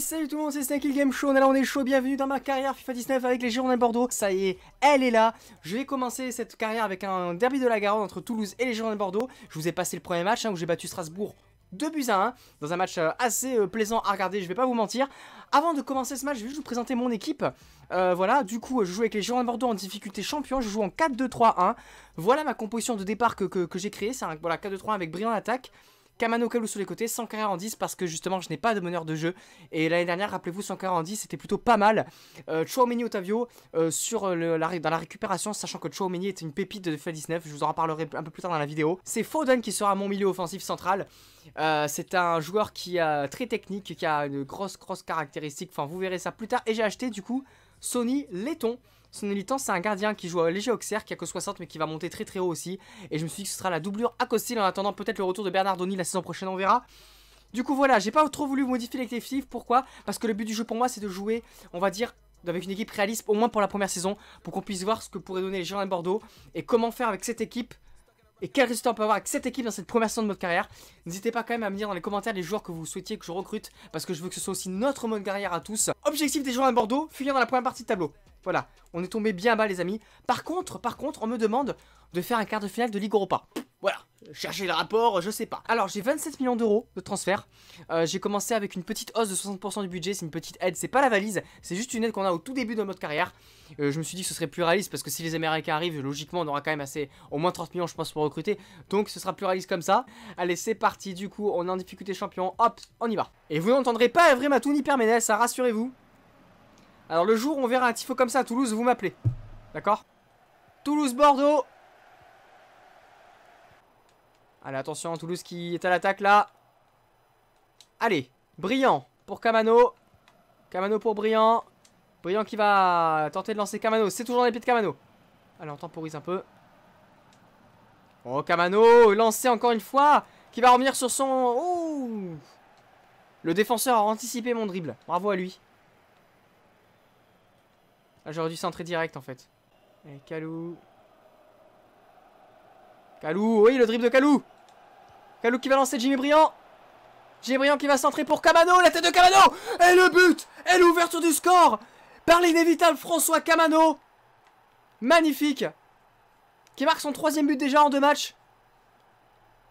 salut tout le monde, c'est Snacky Game Show, on est là, on est chaud, bienvenue dans ma carrière FIFA 19 avec les Girondins de Bordeaux. Ça y est, elle est là. Je vais commencer cette carrière avec un derby de la Garonne entre Toulouse et les Girondins de Bordeaux. Je vous ai passé le premier match hein, où j'ai battu Strasbourg 2 buts à 1 dans un match euh, assez euh, plaisant à regarder, je vais pas vous mentir. Avant de commencer ce match, je vais juste vous présenter mon équipe. Euh, voilà, du coup, je joue avec les Girondins de Bordeaux en difficulté champion, je joue en 4-2-3-1. Voilà ma composition de départ que, j'ai créée, c'est un voilà, 4-2-3-1 avec brillant attaque. Kamano Kalou sur les côtés, 140 en 10 parce que justement je n'ai pas de meneur de jeu. Et l'année dernière, rappelez-vous, 140 en 10 c'était plutôt pas mal. Euh, Otavio euh, sur dans la récupération, sachant que Chouameni est une pépite de FA19, je vous en reparlerai un peu plus tard dans la vidéo. C'est Foden qui sera mon milieu offensif central. Euh, c'est un joueur qui est très technique, qui a une grosse grosse caractéristique, enfin vous verrez ça plus tard. Et j'ai acheté du coup Sony Letton. Son élitant c'est un gardien qui joue à léger Auxerre, qui a que 60, mais qui va monter très très haut aussi. Et je me suis dit que ce sera la doublure à Costil en attendant peut-être le retour de Bernardoni la saison prochaine, on verra. Du coup, voilà, j'ai pas trop voulu modifier l'effectif. Pourquoi Parce que le but du jeu pour moi, c'est de jouer, on va dire, avec une équipe réaliste, au moins pour la première saison, pour qu'on puisse voir ce que pourrait donner les Girondins Bordeaux et comment faire avec cette équipe et quel résultat on peut avoir avec cette équipe dans cette première saison de mode carrière. N'hésitez pas quand même à me dire dans les commentaires les joueurs que vous souhaitiez que je recrute parce que je veux que ce soit aussi notre mode carrière à tous. Objectif des joueurs à Bordeaux, finir dans la première partie de tableau. Voilà, on est tombé bien bas les amis. Par contre, par contre, on me demande de faire un quart de finale de Ligue Europa. Voilà, chercher le rapport, je sais pas. Alors j'ai 27 millions d'euros de transfert. Euh, j'ai commencé avec une petite hausse de 60% du budget, c'est une petite aide, c'est pas la valise, c'est juste une aide qu'on a au tout début de notre carrière. Euh, je me suis dit que ce serait plus réaliste parce que si les Américains arrivent, logiquement on aura quand même assez, au moins 30 millions je pense pour recruter. Donc ce sera plus réaliste comme ça. Allez c'est parti, du coup on est en difficulté champion, hop, on y va. Et vous n'entendrez pas Evry Matou ni Perménès, ça rassurez-vous. Alors le jour où on verra un tifo comme ça à Toulouse, vous m'appelez. D'accord Toulouse-Bordeaux Allez, attention, Toulouse qui est à l'attaque là. Allez, Brillant pour Kamano. Kamano pour Brillant. Brillant qui va tenter de lancer Kamano. C'est toujours dans les pieds de Kamano. Allez, on temporise un peu. Oh, Kamano, lancé encore une fois. Qui va revenir sur son... Ouh. Le défenseur a anticipé mon dribble. Bravo à lui. Ah, j'aurais dû centrer direct en fait. Allez, Kalou. Kalou, oui, le dribble de Kalou. Kalou qui va lancer Jimmy Briand. Jimmy Briand qui va centrer pour Camano, la tête de Camano Et le but Et l'ouverture du score Par l'inévitable François Camano Magnifique Qui marque son troisième but déjà en deux matchs.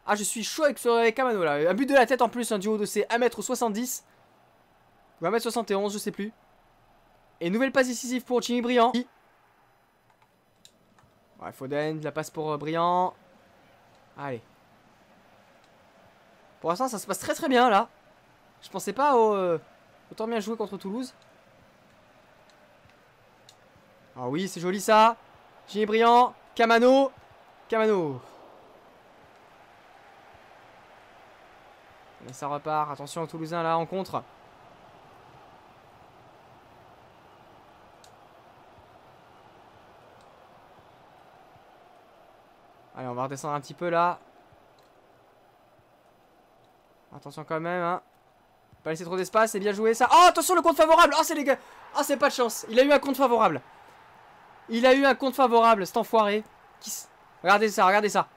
Ah, je suis chaud avec, ce Camano là. Un but de la tête en plus, un duo de ses 1m70 ou 1m71, je sais plus. Et nouvelle passe décisive pour Jimmy Briand. Ouais, Foden, la passe pour euh, Briand. Allez. Pour l'instant, ça se passe très très bien là. Je pensais pas au, euh, autant bien jouer contre Toulouse. Ah oui, c'est joli ça. Gilles Camano, Camano. Mais ça repart. Attention aux Toulousains là en contre. Allez, on va redescendre un petit peu là. Attention quand même, hein. Pas laisser trop d'espace, c'est bien joué ça. Oh, attention le compte favorable. Oh, c'est les gars. Oh, c'est pas de chance. Il a eu un compte favorable. Il a eu un compte favorable, cet enfoiré. Regardez ça, regardez ça.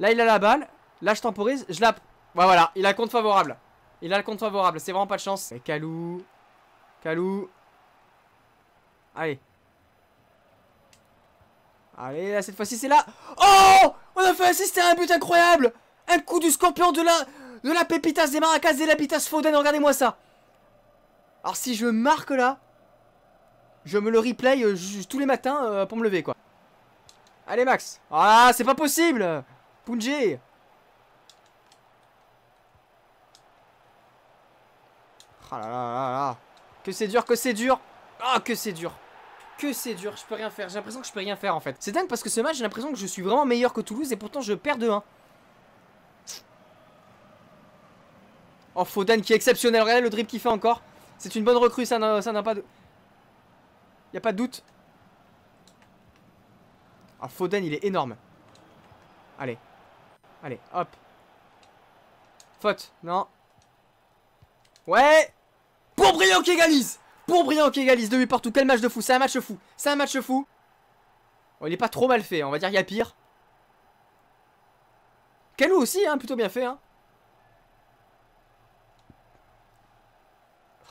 Là, il a la balle. Là, je temporise. Je la. Ouais, voilà, il a compte favorable. Il a le compte favorable. C'est vraiment pas de chance. Et Calou. Calou. Allez. Allez, là, cette fois-ci, c'est là. Oh On a fait assister à un but incroyable Un coup du scorpion de la... De la pépitas des maracas de la pitas Foden. Regardez-moi ça. Alors, si je marque là, je me le replay euh, tous les matins euh, pour me lever, quoi. Allez, Max. Ah, c'est pas possible Punji Ah là là là là. Que c'est dur, que c'est dur. Ah, que c'est dur que c'est dur, je peux rien faire. J'ai l'impression que je peux rien faire en fait. C'est dingue parce que ce match, j'ai l'impression que je suis vraiment meilleur que Toulouse et pourtant je perds de 1. Oh, Foden qui est exceptionnel. Regardez le drip qu'il fait encore. C'est une bonne recrue, ça n'a pas de. Y a pas de doute. Oh Foden, il est énorme. Allez. Allez, hop. Faute, non. Ouais pour Brio qui égalise pour brillant qui égalise de lui partout. Quel match de fou. C'est un match fou. C'est un match fou. Bon, oh, il est pas trop mal fait. Hein. On va dire il y a pire. Calou aussi, hein, plutôt bien fait. Hein.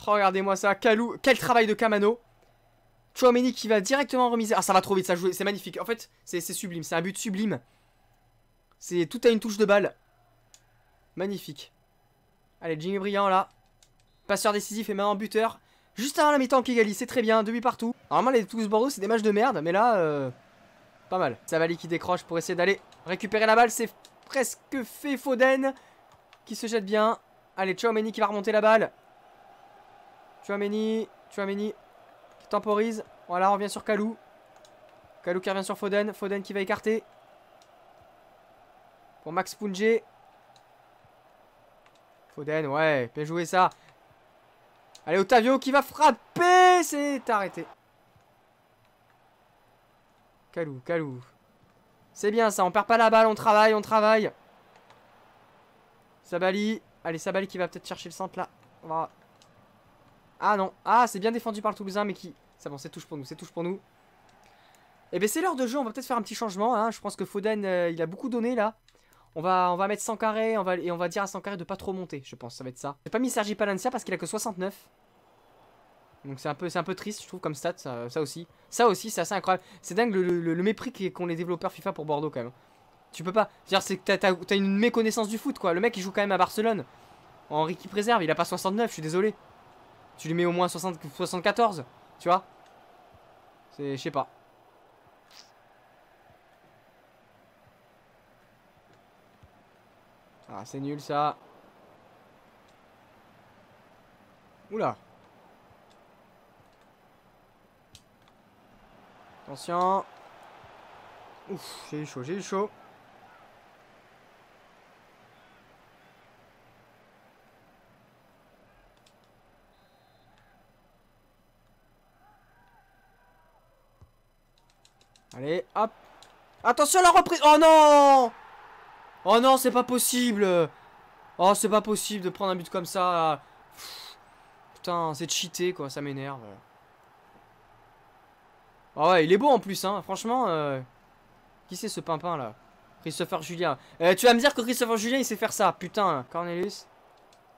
Oh, regardez-moi ça. Calou. Quel travail de Kamano. Chouameni qui va directement remiser. Ah, ça va trop vite, ça joue. C'est magnifique. En fait, c'est sublime. C'est un but sublime. C'est tout à une touche de balle. Magnifique. Allez, Jimmy brillant là. Passeur décisif et maintenant buteur. Juste avant la mi-temps qui égalise, c'est très bien, demi partout. Normalement les tous Bordeaux c'est des matchs de merde, mais là, euh, pas mal. Savali qui décroche pour essayer d'aller récupérer la balle, c'est presque fait Foden qui se jette bien. Allez, Chouameni qui va remonter la balle. Chouameni, Chouameni qui temporise. Voilà, on revient sur Kalou. Kalou qui revient sur Foden, Foden qui va écarter. Pour Max Pungé. Foden, ouais, bien joué ça. Allez, Otavio qui va frapper C'est arrêté. Calou, calou. C'est bien ça, on perd pas la balle, on travaille, on travaille. Sabali. Allez, Sabali qui va peut-être chercher le centre là. On Ah non. Ah, c'est bien défendu par le Toulousain, mais qui... C'est bon, c'est touche pour nous, c'est touche pour nous. Et eh bien, c'est l'heure de jeu, on va peut-être faire un petit changement. Hein. Je pense que Foden, euh, il a beaucoup donné là. On va, on va mettre 100 carrés on va, et on va dire à 100 carrés de pas trop monter, je pense, ça va être ça. J'ai pas mis Sergi Palencia parce qu'il a que 69. Donc c'est un, peu, un peu triste, je trouve, comme stat, ça, ça aussi. Ça aussi, c'est assez incroyable. C'est dingue le, mépris mépris qu'ont les développeurs FIFA pour Bordeaux, quand même. Tu peux pas. C'est que t'as une méconnaissance du foot, quoi. Le mec, il joue quand même à Barcelone. Henri qui Préserve, il a pas 69, je suis désolé. Tu lui mets au moins 60, 74, tu vois. C'est, je sais pas. Ah, c'est nul ça. Oula. Attention. Ouf, j'ai eu chaud, j'ai eu chaud. Allez, hop. Attention à la reprise. Oh non Oh non, c'est pas possible Oh, c'est pas possible de prendre un but comme ça. putain, c'est cheaté, quoi. Ça m'énerve. Ah ouais, il est beau en plus, hein. Franchement, euh, qui c'est ce pimpin, là Christopher Julien. Euh, tu vas me dire que Christopher Julien, il sait faire ça. Putain, Cornelius.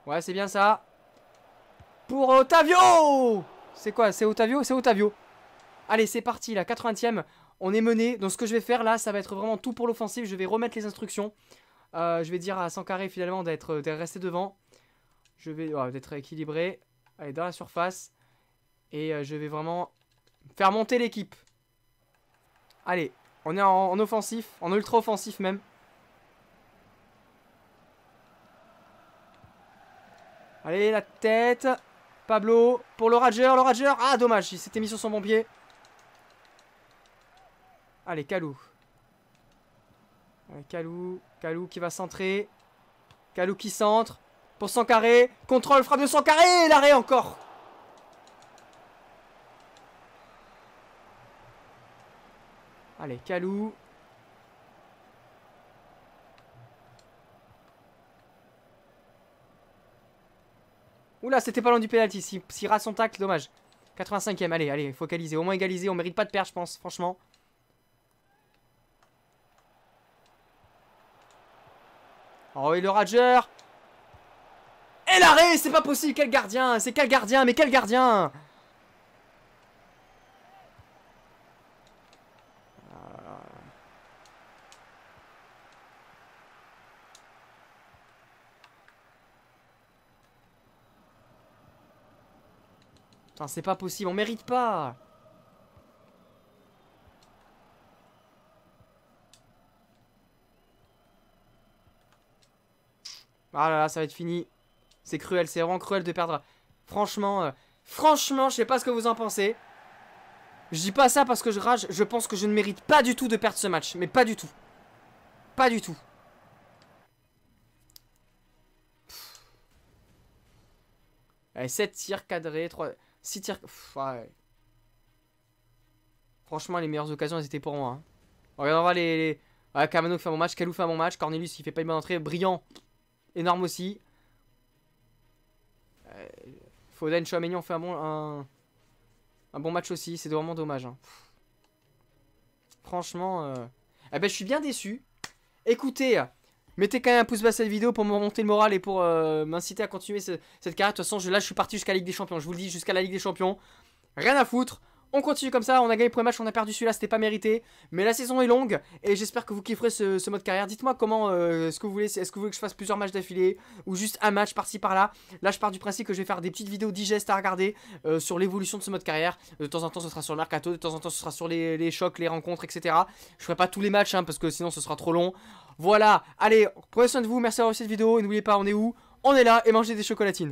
Ouais, c'est bien ça. Pour Otavio C'est quoi C'est Otavio C'est Otavio. Allez, c'est parti, la 80ème. On est mené. Donc ce que je vais faire là, ça va être vraiment tout pour l'offensive. Je vais remettre les instructions. Euh, je vais dire à Sankaré finalement d'être euh, resté devant. Je vais être d'être équilibré. Aller dans la surface. Et euh, je vais vraiment faire monter l'équipe. Allez, on est en, en offensif, en ultra offensif même. Allez, la tête. Pablo pour le Rager. Le Rager. Ah, dommage, il s'était mis sur son bon pied. Allez, Kalou. Allez, Kalou. Kalou qui va centrer. Kalou qui centre. Pour 100 carré. Contrôle, frappe de 100 carré. L'arrêt encore. Allez, Kalou. Oula, c'était pas loin du pénalty. Si, si rate son tacle, dommage. 85ème, allez, allez, focaliser. Au moins égaliser. On mérite pas de perdre, je pense, franchement. Oh, et le Rager Et eh, l'arrêt C'est pas possible Quel gardien C'est quel gardien Mais quel gardien ah. Putain, c'est pas possible, on mérite pas Ah là là, ça va être fini. C'est cruel, c'est vraiment cruel de perdre. Franchement, euh, franchement, je sais pas ce que vous en pensez. Je dis pas ça parce que je rage, je pense que je ne mérite pas du tout de perdre ce match. Mais pas du tout. Pas du tout. Allez, 7 tirs cadrés, 3... 6 tirs... Franchement, les meilleures occasions, elles étaient pour moi. Hein. Regardez, on va les... les... Ouais, Kamano fait mon match, Kalou fait mon match, Cornelius qui fait pas une bonne entrée, brillant énorme aussi. Euh, Foden, Chouameni ont fait un bon, un, un bon match aussi. C'est vraiment dommage. Hein. Franchement, euh... Eh ben, je suis bien déçu. Écoutez, mettez quand même un pouce bas à cette vidéo pour me remonter le moral et pour euh, m'inciter à continuer cette carrière. De toute façon, là, je suis parti jusqu'à la Ligue des Champions. Je vous le dis, jusqu'à la Ligue des Champions. Rien à foutre. On continue comme ça, on a gagné le premier match, on a perdu celui-là, c'était pas mérité. Mais la saison est longue et j'espère que vous kifferez ce, ce mode carrière. Dites-moi comment euh, ce que vous voulez, est-ce que vous voulez que je fasse plusieurs matchs d'affilée ou juste un match par-ci par-là. Là, je pars du principe que je vais faire des petites vidéos digestes à regarder euh, sur l'évolution de ce mode carrière. De temps en temps, ce sera sur le de temps en temps, ce sera sur les, chocs, les rencontres, etc. Je ferai pas tous les matchs hein, parce que sinon, ce sera trop long. Voilà, allez, prenez soin de vous, merci d'avoir vu cette vidéo et n'oubliez pas, on est où On est là et mangez des chocolatines.